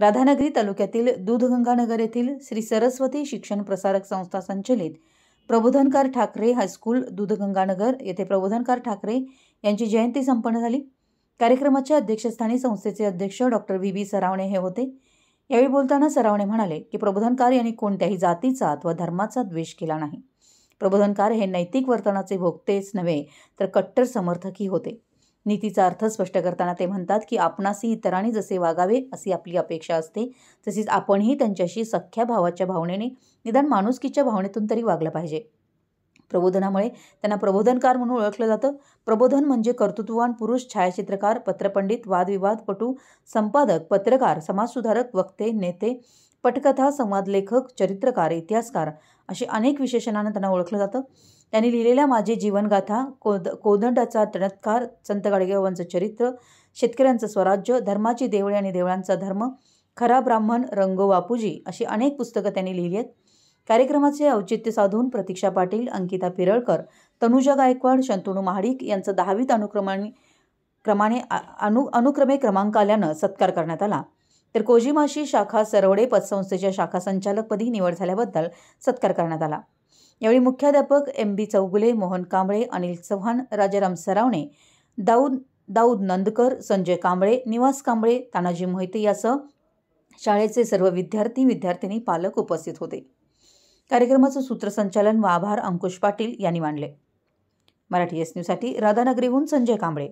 राधानगरी तालुक्यातील दूधगंगानगर येथील श्री सरस्वती शिक्षण प्रसारक संस्था संचलित प्रबोधनकार ठाकरे हायस्कूल दूधगंगानगर येथे प्रबोधनकार ठाकरे यांची जयंती संपन्न झाली कार्यक्रमाच्या अध्यक्षस्थानी संस्थेचे अध्यक्ष डॉक्टर व्ही बी सरावणे हे होते यावेळी बोलताना सरावणे म्हणाले की प्रबोधनकार यांनी कोणत्याही जातीचा अथवा धर्माचा द्वेष केला नाही प्रबोधनकार हे नैतिक वर्तनाचे भोगतेच नव्हे तर कट्टर समर्थकही होते नीतीचा अर्थ स्पष्ट करताना ते म्हणतात की आपणासही इतरांनी जसे वागावे अशी आपली अपेक्षा असते तसेच आपणही त्यांच्याशी सख्या भावाच्या भावनेने निदान माणुसकीच्या भावनेतून तरी वागलं पाहिजे प्रबोधनामुळे त्यांना प्रबोधनकार म्हणून ओळखलं जातं प्रबोधन म्हणजे कर्तृत्ववान पुरुष छायाचित्रकार पत्रपंडित वादविवादपटू संपादक पत्रकार समाजसुधारक वक्ते नेते पटकथा संवाद लेखक चरित्रकार इतिहासकार असे अनेक विशेषणांना त्यांना ओळखलं जातं त्यांनी लिहिलेल्या माझी जीवनगाथा कोद कोदंडाचा तणत्कार संत गाडगेबाबांचं चरित्र शेतकऱ्यांचं स्वराज्य धर्माची देवळे आणि देवळांचा धर्म खरा ब्राह्मण रंगो बापूजी अशी अनेक पुस्तकं त्यांनी लिहिली आहेत कार्यक्रमाचे औचित्य साधून प्रतीक्षा पाटील अंकिता पिरळकर तनुजा गायकवाड शंतनू महाडिक यांचं दहावीत अनुक्रमाने क्रमाने अनु अनुक्रमे क्रमांक आल्यानं सत्कार करण्यात आला तर कोजिमाशी शाखा सरवडे पतसंस्थेच्या शाखा संचालकपदी निवड झाल्याबद्दल सत्कार करण्यात आला यावेळी मुख्याध्यापक एम बी चौगुले मोहन कांबळे अनिल चव्हाण राजाराम सरावणे दाऊद दाऊद नंदकर संजय कांबळे निवास कांबळे तानाजी मोहिते यासह शाळेचे सर्व विद्यार्थी विद्यार्थिनी पालक उपस्थित होते कार्यक्रमाचं सूत्रसंचालन व आभार अंकुश पाटील यांनी मांडले मराठी एस न्यूजसाठी राधानगरीहून संजय कांबळे